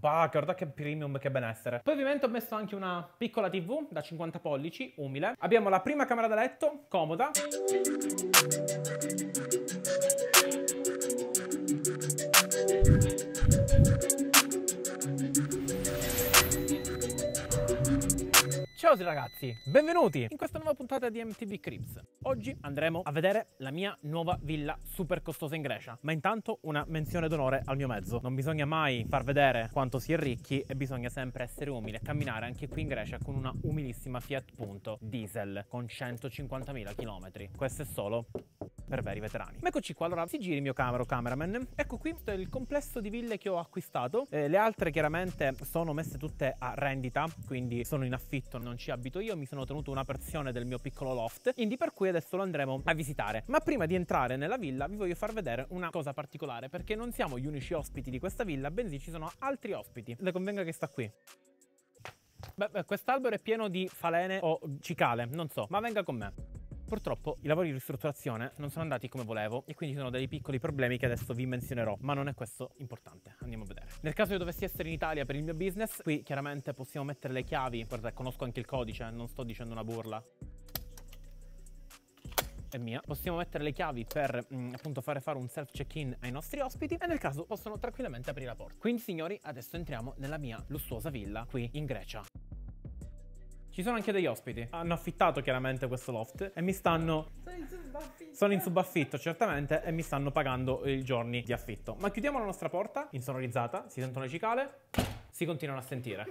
Bah, guarda che premium, che benessere. Poi ovviamente ho messo anche una piccola TV da 50 pollici, umile. Abbiamo la prima camera da letto, comoda. Ciao ragazzi, benvenuti in questa nuova puntata di MTV Crips. Oggi andremo a vedere la mia nuova villa super costosa in Grecia, ma intanto una menzione d'onore al mio mezzo. Non bisogna mai far vedere quanto si è ricchi e bisogna sempre essere umili e camminare anche qui in Grecia con una umilissima Fiat Punto diesel con 150.000 km. Questo è solo per veri veterani. Ma eccoci qua, allora si giri mio camero cameraman. Ecco qui il complesso di ville che ho acquistato. Eh, le altre chiaramente sono messe tutte a rendita, quindi sono in affitto, non ci abito io, mi sono tenuto una porzione del mio piccolo loft, quindi per cui adesso lo andremo a visitare. Ma prima di entrare nella villa vi voglio far vedere una cosa particolare, perché non siamo gli unici ospiti di questa villa, bensì ci sono altri ospiti. Le convenga che sta qui. Beh, quest'albero è pieno di falene o cicale, non so, ma venga con me. Purtroppo i lavori di ristrutturazione non sono andati come volevo e quindi ci sono dei piccoli problemi che adesso vi menzionerò, ma non è questo importante, andiamo a vedere. Nel caso io dovessi essere in Italia per il mio business, qui chiaramente possiamo mettere le chiavi, guarda conosco anche il codice, eh, non sto dicendo una burla, è mia. Possiamo mettere le chiavi per mh, mm, appunto fare fare un self check-in ai nostri ospiti e nel caso possono tranquillamente aprire la porta. Quindi signori, adesso entriamo nella mia lussuosa villa qui in Grecia. Ci sono anche degli ospiti. Hanno affittato chiaramente questo loft e mi stanno. Sono in subaffitto. Sono in subaffitto, certamente, e mi stanno pagando i giorni di affitto. Ma chiudiamo la nostra porta, insonorizzata, si sentono le cicale, si continuano a sentire.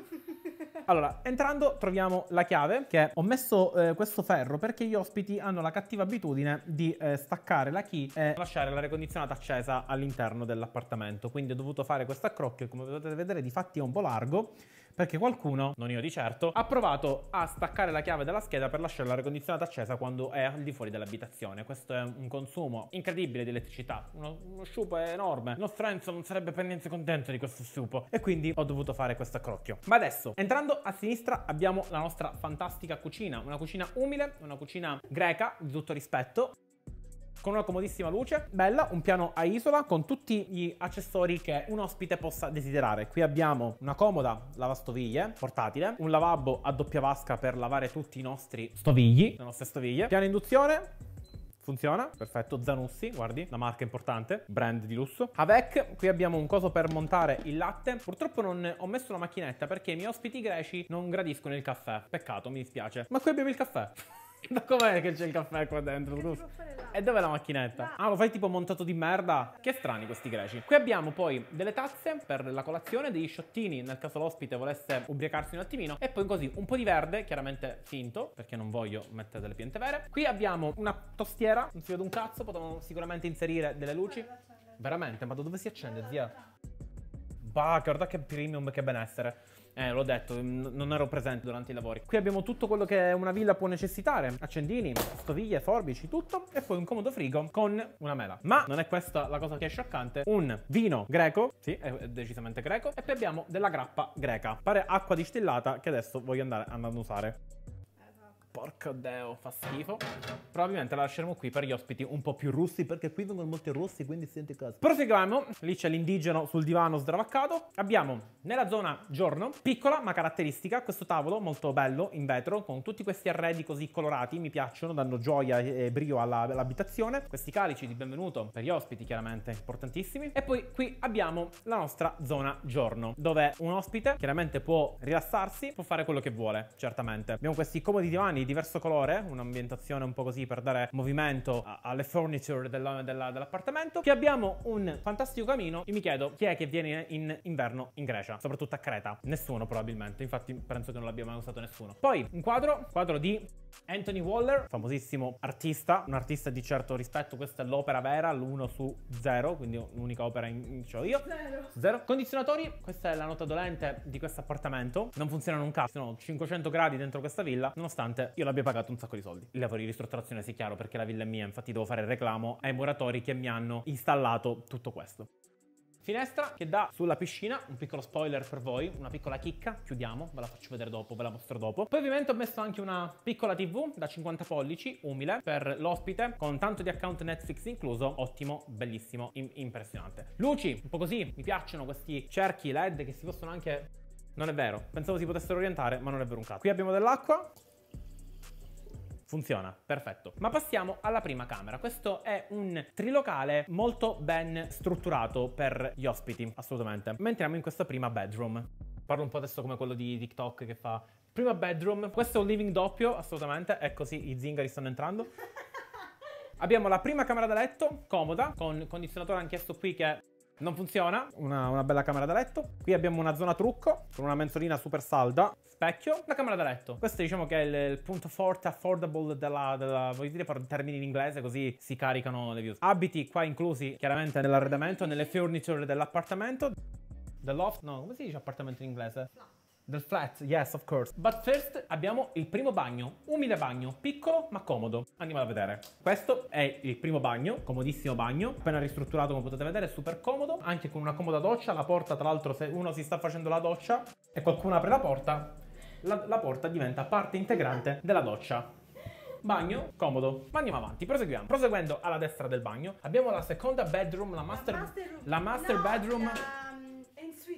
Allora, entrando troviamo la chiave che ho messo eh, questo ferro perché gli ospiti hanno la cattiva abitudine di eh, staccare la key e lasciare l'aria condizionata accesa all'interno dell'appartamento. Quindi ho dovuto fare questo accrocchio che come potete vedere di fatti è un po' largo perché qualcuno, non io di certo, ha provato a staccare la chiave dalla scheda per lasciare l'aria condizionata accesa quando è al di fuori dell'abitazione. Questo è un consumo incredibile di elettricità. Uno, uno sciupo enorme. Il nostro Enzo non sarebbe per niente contento di questo sciupo. E quindi ho dovuto fare questo accrocchio. Ma adesso, entrando a sinistra, abbiamo la nostra fantastica cucina. Una cucina umile, una cucina greca, di tutto rispetto con una comodissima luce, bella, un piano a isola con tutti gli accessori che un ospite possa desiderare. Qui abbiamo una comoda lavastoviglie portatile, un lavabo a doppia vasca per lavare tutti i nostri stovigli, le nostre stoviglie, piano induzione, Funziona, perfetto, Zanussi, guardi, la marca importante, brand di lusso. Avec, qui abbiamo un coso per montare il latte. Purtroppo non ho messo la macchinetta perché i miei ospiti greci non gradiscono il caffè. Peccato, mi dispiace. Ma qui abbiamo il caffè. Ma com'è che c'è il caffè qua dentro? E dov'è la macchinetta? Ah, lo fai tipo montato di merda? Che strani questi greci. Qui abbiamo poi delle tazze per la colazione, degli sciottini nel caso l'ospite volesse ubriacarsi un attimino e poi così un po' di verde, chiaramente finto, perché non voglio mettere delle piante vere. Qui abbiamo una tostiera, non si vede un cazzo, potevamo sicuramente inserire delle luci. Veramente? Ma da dove si accende, zia? Bah, guarda che premium, che benessere. Eh, l'ho detto, non ero presente durante i lavori. Qui abbiamo tutto quello che una villa può necessitare: accendini, stoviglie, forbici, tutto. E poi un comodo frigo con una mela. Ma non è questa la cosa che è scioccante. Un vino greco, sì, è decisamente greco. E poi abbiamo della grappa greca. Pare acqua distillata che adesso voglio andare ad usare porco deo, fa schifo. Probabilmente la lasceremo qui per gli ospiti un po' più russi, perché qui vengono molti russi, quindi senti caso. Proseguiamo, lì c'è l'indigeno sul divano sdravaccato. Abbiamo nella zona giorno, piccola ma caratteristica, questo tavolo molto bello in vetro, con tutti questi arredi così colorati, mi piacciono, danno gioia e brio all'abitazione. Questi calici di benvenuto per gli ospiti, chiaramente, importantissimi. E poi qui abbiamo la nostra zona giorno, dove un ospite chiaramente può rilassarsi, può fare quello che vuole, certamente. Abbiamo questi comodi divani diverso colore, un'ambientazione un po' così per dare movimento alle furniture della, della, dell'appartamento. Qui abbiamo un fantastico camino e mi chiedo chi è che viene in inverno in Grecia, soprattutto a Creta. Nessuno probabilmente, infatti penso che non l'abbia mai usato nessuno. Poi un quadro, quadro di Anthony Waller, famosissimo artista, un artista di certo rispetto, questa è l'opera vera, l'uno su zero, quindi l'unica opera in ciò io. Zero. Zero. Condizionatori, questa è la nota dolente di questo appartamento, non funzionano un cazzo, sono 500 gradi dentro questa villa, nonostante io l'abbia pagato un sacco di soldi. I lavori di ristrutturazione, sì chiaro, perché la villa è mia, infatti devo fare il reclamo ai muratori che mi hanno installato tutto questo. Finestra che dà sulla piscina, un piccolo spoiler per voi, una piccola chicca, chiudiamo, ve la faccio vedere dopo, ve la mostro dopo. Poi ovviamente ho messo anche una piccola tv da 50 pollici, umile, per l'ospite, con tanto di account Netflix incluso, ottimo, bellissimo, impressionante. Luci, un po' così, mi piacciono questi cerchi LED che si possono anche non è vero, pensavo si potessero orientare, ma non è vero un cazzo. Qui abbiamo dell'acqua, Funziona, perfetto. Ma passiamo alla prima camera. Questo è un trilocale molto ben strutturato per gli ospiti, assolutamente. Ma entriamo in questa prima bedroom. Parlo un po' adesso come quello di TikTok che fa prima bedroom. Questo è un living doppio, assolutamente. È così, i zingari stanno entrando. Abbiamo la prima camera da letto, comoda, con condizionatore anch'esso qui che non funziona, una, una, bella camera da letto. Qui abbiamo una zona trucco con una mensolina super salda, specchio, la camera da letto. Questo diciamo che è il, il punto forte, affordable della, della voglio dire per termini in inglese così si caricano le views. Abiti qua inclusi chiaramente nell'arredamento, nelle furniture dell'appartamento. The loft, no, come si dice appartamento in inglese? No. Del flat, yes, of course. But first abbiamo il primo bagno, umile bagno, piccolo ma comodo. Andiamo a vedere. Questo è il primo bagno, comodissimo bagno, appena ristrutturato come potete vedere, super comodo, anche con una comoda doccia, la porta tra l'altro se uno si sta facendo la doccia e qualcuno apre la porta, la, la porta diventa parte integrante della doccia bagno comodo ma andiamo avanti proseguiamo proseguendo alla destra del bagno abbiamo la seconda bedroom la master, la master, la master no, bedroom no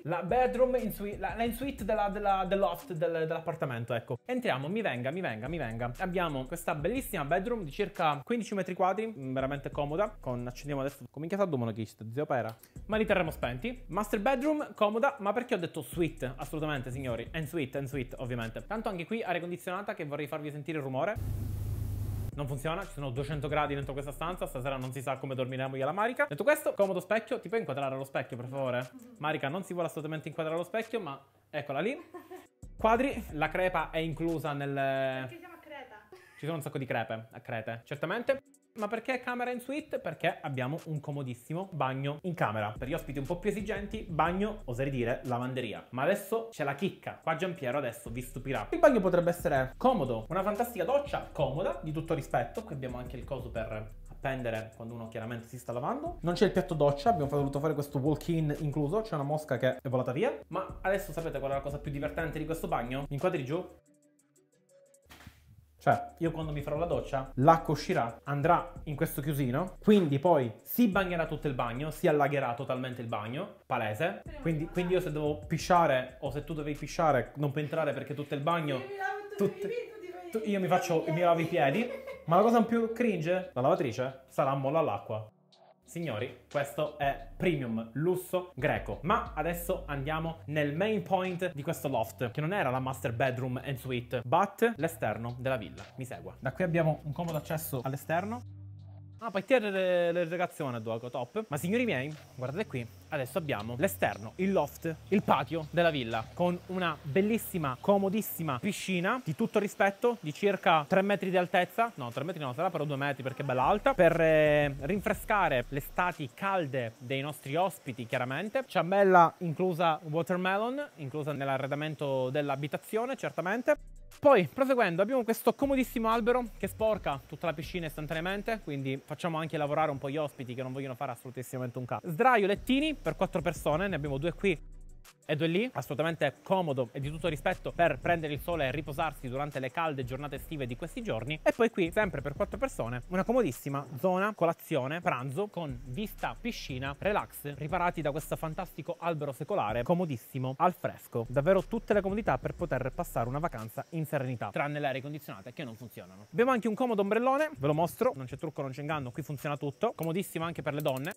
la bedroom in suite, la, la in suite della, della, del loft del, dell'appartamento, ecco. Entriamo, mi venga, mi venga, mi venga. Abbiamo questa bellissima bedroom di circa 15 metri quadri, mm, veramente comoda, con accendiamo adesso, come inchiata domano chist, zio pera. Ma li terremo spenti. Master bedroom, comoda, ma perché ho detto suite? Assolutamente, signori, and suite, and suite, ovviamente. Tanto anche qui aria condizionata che vorrei farvi sentire il rumore non funziona, ci sono 200 gradi dentro questa stanza, stasera non si sa come dormiremo io e la Marica. Detto questo, comodo specchio, ti puoi inquadrare allo specchio per favore? Marica non si vuole assolutamente inquadrare allo specchio, ma eccola lì. Quadri, la crepa è inclusa nel... Perché siamo a Creta? Ci sono un sacco di crepe a Crete, certamente. Ma perché camera in suite? Perché abbiamo un comodissimo bagno in camera. Per gli ospiti un po' più esigenti, bagno, oserei dire, lavanderia. Ma adesso c'è la chicca. Qua Giampiero adesso vi stupirà. Il bagno potrebbe essere comodo, una fantastica doccia comoda, di tutto rispetto. Qui abbiamo anche il coso per appendere quando uno chiaramente si sta lavando. Non c'è il piatto doccia, abbiamo dovuto fare questo walk-in incluso, c'è una mosca che è volata via. Ma adesso sapete qual è la cosa più divertente di questo bagno? Inquadri giù. Cioè, io quando mi farò la doccia, l'acqua uscirà, andrà in questo chiusino, quindi poi si bagnerà tutto il bagno, si allagherà totalmente il bagno, palese. Quindi, quindi io se devo pisciare o se tu devi pisciare, non puoi entrare perché tutto il bagno... Tutte, tu, io mi faccio, mi lavo i piedi. Ma la cosa più cringe, la lavatrice, sarà molla all'acqua. Signori, questo è premium, lusso, greco. Ma adesso andiamo nel main point di questo loft, che non era la master bedroom and suite, but l'esterno della villa. Mi segua. Da qui abbiamo un comodo accesso all'esterno Ah, partire l'irrigazione Duoco, top. Ma signori miei, guardate qui, adesso abbiamo l'esterno, il loft, il patio della villa, con una bellissima, comodissima piscina di tutto rispetto, di circa 3 metri di altezza, no 3 metri no, sarà però 2 metri perché è bella alta, per eh, rinfrescare le stati calde dei nostri ospiti chiaramente. Ciambella inclusa watermelon, inclusa nell'arredamento dell'abitazione certamente. Poi, proseguendo, abbiamo questo comodissimo albero che sporca tutta la piscina istantaneamente, quindi facciamo anche lavorare un po' gli ospiti che non vogliono fare assolutamente un cazzo. Sdraio lettini per quattro persone, ne abbiamo due qui ed è lì, assolutamente comodo e di tutto rispetto per prendere il sole e riposarsi durante le calde giornate estive di questi giorni. E poi qui, sempre per quattro persone, una comodissima zona colazione, pranzo con vista, piscina, relax, riparati da questo fantastico albero secolare, comodissimo, al fresco. Davvero tutte le comodità per poter passare una vacanza in serenità, tranne le aree condizionate che non funzionano. Abbiamo anche un comodo ombrellone, ve lo mostro, non c'è trucco, non c'è inganno, qui funziona tutto, Comodissimo anche per le donne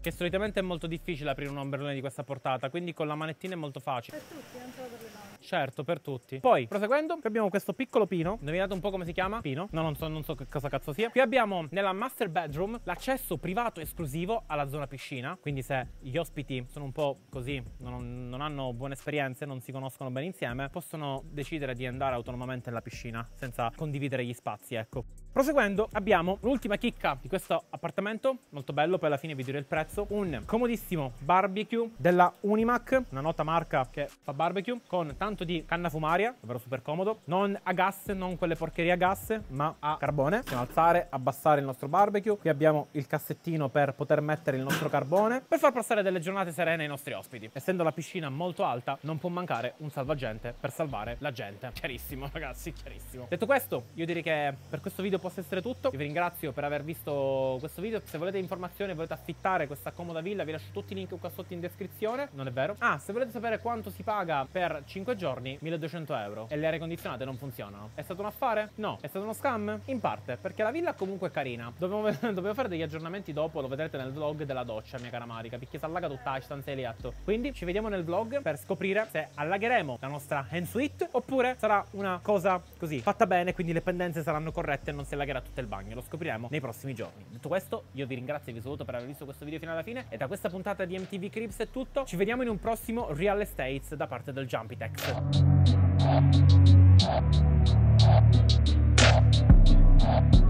che solitamente è molto difficile aprire un ombrellone di questa portata, quindi con la manettina è molto facile. Per tutti, eh, anche per le mani. Certo, per tutti. Poi, proseguendo, qui abbiamo questo piccolo pino, indovinate un po' come si chiama? Pino? No, non so, non so che cosa cazzo sia. Qui abbiamo nella master bedroom l'accesso privato esclusivo alla zona piscina, quindi se gli ospiti sono un po' così, non, non hanno buone esperienze, non si conoscono bene insieme, possono decidere di andare autonomamente nella piscina senza condividere gli spazi, ecco. Proseguendo abbiamo l'ultima chicca di questo appartamento, molto bello, poi alla fine vi direi il prezzo, un comodissimo barbecue della Unimac, una nota marca che fa barbecue, con tanto di canna fumaria, davvero super comodo, non a gas, non quelle porcherie a gas, ma a carbone. Possiamo alzare, abbassare il nostro barbecue, qui abbiamo il cassettino per poter mettere il nostro carbone, per far passare delle giornate serene ai nostri ospiti. Essendo la piscina molto alta, non può mancare un salvagente per salvare la gente. Chiarissimo ragazzi, chiarissimo. Detto questo, io direi che per questo video possiamo possa essere tutto. Vi ringrazio per aver visto questo video. Se volete informazioni e volete affittare questa comoda villa, vi lascio tutti i link qua sotto in descrizione. Non è vero? Ah, se volete sapere quanto si paga per 5 giorni, 1200 euro. E le aree condizionate non funzionano. È stato un affare? No. È stato uno scam? In parte, perché la villa comunque è carina. Dovevo, dobbiamo fare degli aggiornamenti dopo, lo vedrete nel vlog della doccia, mia cara Marica, perché si allaga tutta la stanza di letto. Quindi ci vediamo nel vlog per scoprire se allagheremo la nostra hand suite oppure sarà una cosa così fatta bene, quindi le pendenze saranno corrette e non si allagherà tutto il bagno, lo scopriremo nei prossimi giorni. Detto questo, io vi ringrazio e vi saluto per aver visto questo video fino alla fine e da questa puntata di MTV Crips è tutto. Ci vediamo in un prossimo Real Estates da parte del Jumpitex.